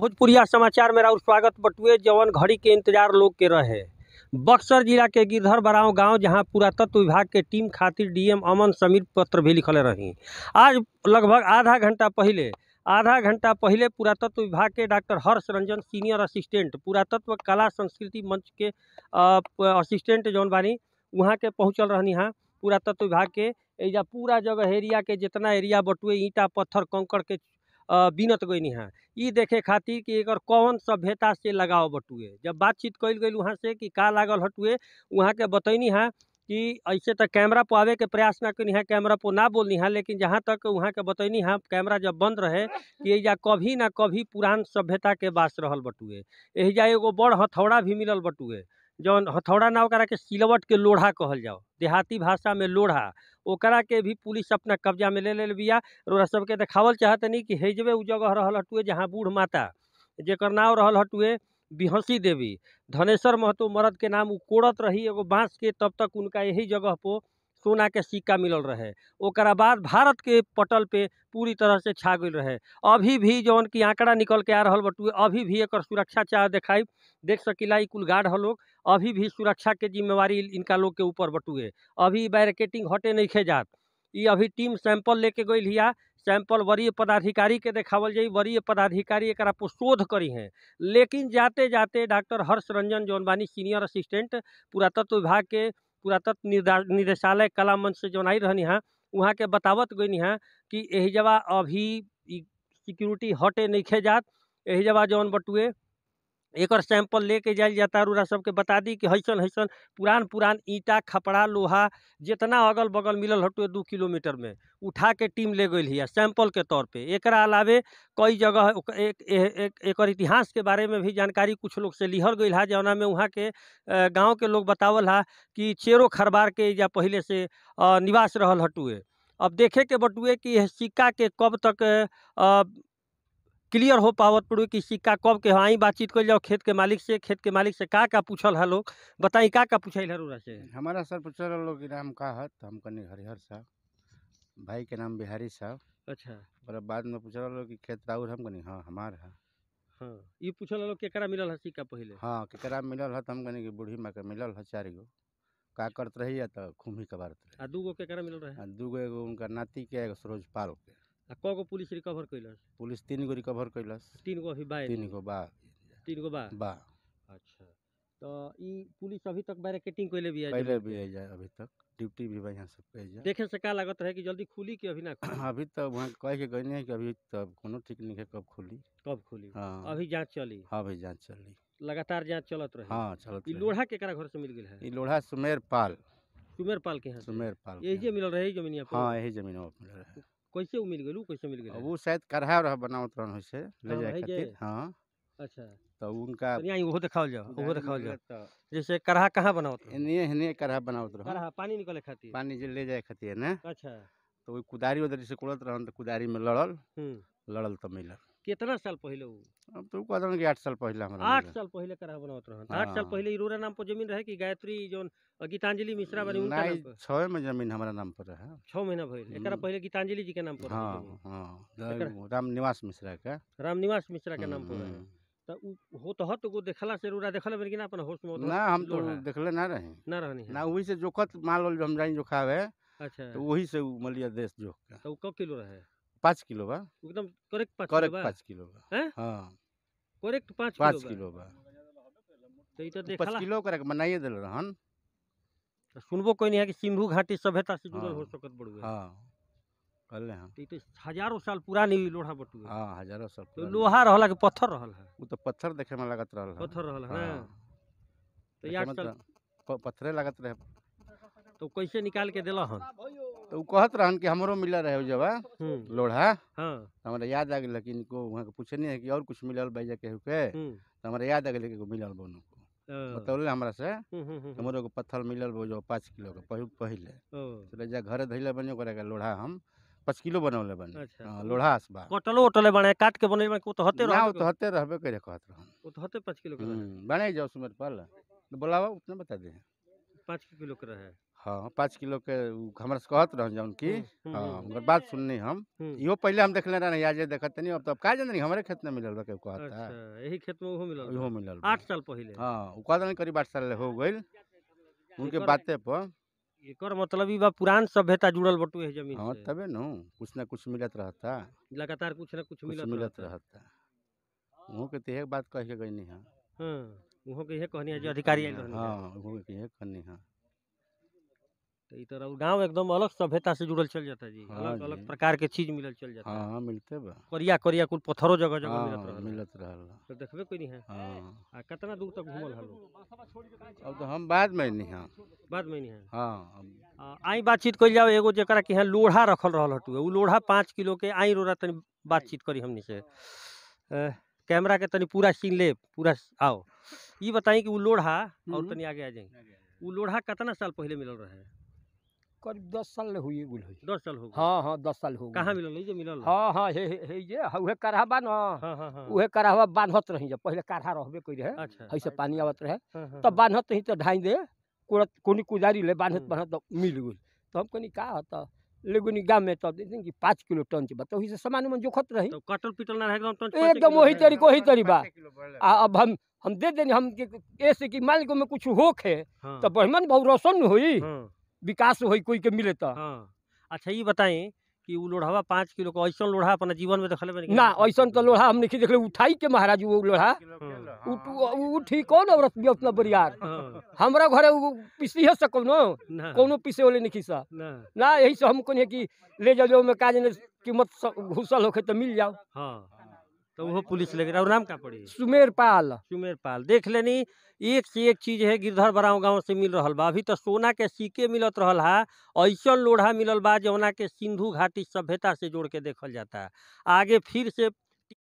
भोजपुरिया समाचार में राउर स्वागत बटुए जवन घड़ी के इंतजार लोग के रहे बक्सर जिला के गिरधर बराव गांव जहां पुरातत्व विभाग के टीम खातिर डीएम अमन समीर पत्र भी लिखले रही आज लगभग आधा घंटा पहले आधा घंटा पहले पुरातत्व विभाग के doctor Harsh Ranjan senior assistant पुरातत्व कला संस्कृति मंच के असिस्टेंट जौन बानी वहाँ के पहुँचल रहनी हाँ पुरातत्व विभाग के एजा पूरा जगह एरिया के जितना एरिया बटुए ईंटा पत्थर कंकड़ के बीनत गई हाँ ये देखे खातिर कि एक कौन सभ्यता से लगाव बटुए जब बातचीत कल गई वहाँ से कि का लागल हटुए वहाँ के बतैनी हाँ कि ऐसे तो कैमरा पर आवे के प्रयास ना करी है कैमरा पर ना बोलनी है लेकिन जहाँ तक वहाँ के बतैनी है कैमरा जब बंद रहे कि एजा कभी ना कभी पुरान सभ्यता के बास रहल बटुए एजा एगो बड़ हथौड़ा भी मिलल बटुए जौन हथौड़ा ना वकरा के सिलवट के लोढ़ा कहल जाओ देहाती भाषा में लोढ़ा ओकरा के भी पुलिस अपना कब्जा में ले ले बिया और सबके देखावल चाहत नहीं कि हेजबे उ जगह रहल हटुए जहाँ बूढ़ माता जेकर नाव रहल हटुए बिहसी देवी धनेश्वर महतो मरद के नाम उ कोड़त रही एगो बाँस के तब तक उनका यही जगह पर सोना के सिक्का मिलल रहे बाद भारत के पटल पे पूरी तरह से छा गई रहे अभी भी जौन कि आंकड़ा निकल के आ रहा बटुए अभी भी एक सुरक्षा चाह देखाई देख सकिला ई कुल गार्ड लोग अभी भी सुरक्षा के जिम्मेवारी इनका लोग के ऊपर बटुए अभी बैरिकेटिंग हटे नहीं खे जात ये अभी टीम सैंपल लेके गई लिया सैंपल वरीय पदाधिकारी के देखावल जाए वरीय पदाधिकारी एक शोध करी हैं लेकिन जाते जाते डॉक्टर हर्ष रंजन जौनबानी सीनियर असिस्टेंट पुरातत्व विभाग के पुरातत्व निदेशालय कला मंच से जो आई रहनी है वहाँ के बतावत गई है कि यही जवा अभी सिक्योरिटी हटे नहीं खे जात यही जवा जौन बटुए एक सैंपल लेके है रूरा सबके बता दी कि हैसन हईसन पुरान पुरान ईटा खपड़ा लोहा जितना अगल बगल मिलल हटुए दू किलोमीटर में उठा के टीम ले गई है सैंपल के तौर पे एक अलावे कई जगह एक, एक, एक इतिहास के बारे में भी जानकारी कुछ लोग से लिहल गई है जौना में वहाँ के गाँव के लोग बतावल है कि चेरो खरबार के या पहले से निवास रहा हटुए अब देखे के बटुए कि सिक्का के कब तक क्लियर हो पावत पड़ो कि सिक्का कब के हाँ बातचीत कर जाओ खेत के मालिक से खेत के मालिक से का का पूछल है लोग बताई का का पूछल है रोरा से हमारा सर पूछल लोग के नाम का है तो हम कहीं हरिहर साहब भाई के नाम बिहारी साहब अच्छा और बाद में पूछ रहा कि खेत राउर हम कहीं हाँ हमार है हाँ ये पूछल लोग केकरा मिलल है सिक्का पहले हाँ केकरा मिलल है तो हम कहीं कि बूढ़ी माँ के मिलल है चार गो का करते रहिए तो खूम खूमी कबारत रही दूगो केकरा मिलल रहे गो एगो उनका नाती के एगो सरोज पाल के को क पुलिस रिकवर कैलस पुलिस तीन गो रिकवर कैलस तीन गो अभी बा तीन गो बा तीन गो बा बा अच्छा तो ई पुलिस अभी तक बैरिकेटिंग कैले भी पहले भी है जा अभी तक ड्यूटी भी यहाँ से पे जा देखे से का लागत है कि जल्दी खुली कि अभी ना अभी तो वहां कह के गई है कि अभी तब कोनो ठीक नहीं है कब खुली कब खुली हाँ अभी जांच चली हां भाई जांच चली लगातार जांच चलत रहे हां चलत ई लोढ़ा के करा घर से मिल गेल है ई लोढ़ा सुमेर पाल सुमेर पाल के यहाँ सुमेर पाल यही मिलल रहे जमीन हाँ यही जमीन मिल रहा है कैसे मिल गेलू कैसे मिल गेल वो शायद करहा रहा बनावत रहन होइसे ले जाय खातिर हां अच्छा तो उनका यहां वो दिखाओ जाओ वो दिखाओ जाओ जैसे करहा कहां बनावत एने एने करहा बनावत रहो करहा पानी निकले खातिर पानी ले जाय खातिर ना अच्छा तो कुदारी उधर से कुड़त रहन तो कुदारी में लड़ल लड़ल तो मिलल कितना साल पहले वो अब तो कह देना कि आठ साल पहले हमारा आठ साल पहले करा बनावत रहन आठ साल हाँ। पहले इरोरा नाम पर जमीन रहे कि गायत्री जो गीतांजलि मिश्रा बनी उनका नाम पर छः में जमीन हमारा नाम पर है छः महीना भइल हम्म। एकरा पहले गीतांजलि जी के नाम पर हां हां हाँ, राम निवास मिश्रा के राम निवास मिश्रा के नाम पर है तो हो तो हत को देखला से रूरा देखला बिन अपन होश में ना हम तो देखले ना रहे ना रहनी ना वही से जोखत माल हम जाई जो खावे अच्छा तो वही से मलिया देश जोख का तो क किलो रहे पाँच किलो बा एकदम करेक्ट पाँच करेक्ट पाँच किलो बा हाँ करेक्ट पाँच पाँच किलो बा तो ये तो देखा पाँच किलो मनाइए दिल रहन सुनबो कोई नहीं है कि सिंधु घाटी सभ्यता से जुड़ल हो हाँ। सकत बड़ू हाँ कल हाँ तो ये तो हजारों साल पुरानी लोहा बटुए हाँ हजारों साल तो लोहा रहला के पत्थर रहल है वो तो पत्थर देखे में लगत रहल पत्थर रहल है हाँ। तो यार पत्थरे लगत रहे तो कैसे निकाल के दिला हन तो कहत रहन कि हमरो मिल रहे जब लोढ़ा हाँ। तो हमारा याद आ गया लेकिन इनको वहाँ पूछे नहीं है कि और कुछ मिलल भैया केहू के तो हमारा याद आ गया लेकिन मिलल बोनू को बतौले हमरा से हमरो को पत्थर मिलल बो जो पाँच किलो के पहले पहले तो जा घर धैले बने ओकरा लोढ़ा हम पाँच किलो बनौले बने अच्छा। लोढ़ा आसबा कटलो ओटले बने काट के बनैले को तो हते रहबे तो हते रहबे करे कहत रहन ओ तो हते 5 किलो के बने जाओ सुमर पाल बोलावा उतना बता दे पाँच किलो के रहे हाँ पाँच किलो के हमारे कहत रह जौन की हाँ उनकर बात सुननी हम इहो पहले हम देखले रहे आज देखते नहीं अब तो अब का जानी हमारे खेत में मिलल रहे कहत अच्छा, यही खेत में वो मिलल वो मिलल आठ साल पहले हाँ उ कहत करीब आठ साल हो गई उनके बातें पर एक मतलब ये पुरान सभ्यता जुड़ल बटू है जमीन हाँ तबे न कुछ ना कुछ मिलत रहता लगातार कुछ ना कुछ मिलत मिलत रहता उहो के तेह बात कह के गइनी हां हां उहो के इहे कहनी है जो अधिकारी हाँ हां के इहे कहनी हां तो गांव एकदम अलग सभ्यता से जुड़ल चल जाता जी हाँ अलग अलग प्रकार के चीज मिलल चल जाता हाँ, हाँ मिलते बा कोरिया कुल पत्थरो जगह जगह हाँ, मिलत रहल तो देखबे कोई नहीं है हाँ कितना दूर तक घूमल हलो अब तो हम बाद में नहीं हां बाद में नहीं है हाँ, आई बातचीत कर जाओ एगो जरा कि लोढ़ा रखल रहा हटू वो लोढ़ा पाँच किलो के आई रोड़ा तनी बातचीत करी हमने से कैमरा के तनी पूरा सीन ले पूरा आओ ये बताई कि वो लोढ़ा और हम्म। तनी आगे आ जाए वो लोढ़ा कितना साल पहले मिलल रहे करीब दस साल हुई गुल दस साल हो हाँ हाँ दस साल हो कहाँ मिलल मिलल हाँ हाँ हे हे हाँ, हाँ, हाँ, जे उहे करहबा न उहे करहबा बांधत रही जब पहले काढ़ा रहबे कोई रहे अच्छा ऐसे अच्छा। पानी आवत रहे तब बांधत ही तो ढाई दे कोड़ कोनी कुदारी ले बांधत बांधत मिल गुल तो हम कनी का होता में तो कि पाँच किलो टन से सामान में जोखत रही तो कटल पिटल ना रहेगा एकदम वही वही आ अब हम हम दे हम ऐसे कि में कुछ तो बहमन बहु रोशन हुई विकास हो कोई के मिले तो हाँ। अच्छा ये बताएं कि वो लोढ़ावा पाँच किलो का ऐसा लोढ़ा अपना जीवन में देखले ना ऐसा तो लोढ़ा हम नहीं देखे उठाई के महाराज वो लोढ़ा उठी कौन औरत भी अपना बरियार हमारा हाँ। घर पिसी है सको नो कोनो पिसे वाले नहीं सा ना यही से हम कौन कि ले जाओ में काज कीमत घुसल होके तो मिल जाओ हाँ। तो वो पुलिस लगे और नाम क्या पड़ी सुमेर पाल सुमेर पाल देख लेनी एक से एक चीज है गिरधर बराव गांव से मिल रहा बा अभी तो सोना के सिक्के मिलत रहा है ऐसा लोढ़ा मिलल बा जौना के सिंधु घाटी सभ्यता से जोड़ के देखल जाता है आगे फिर से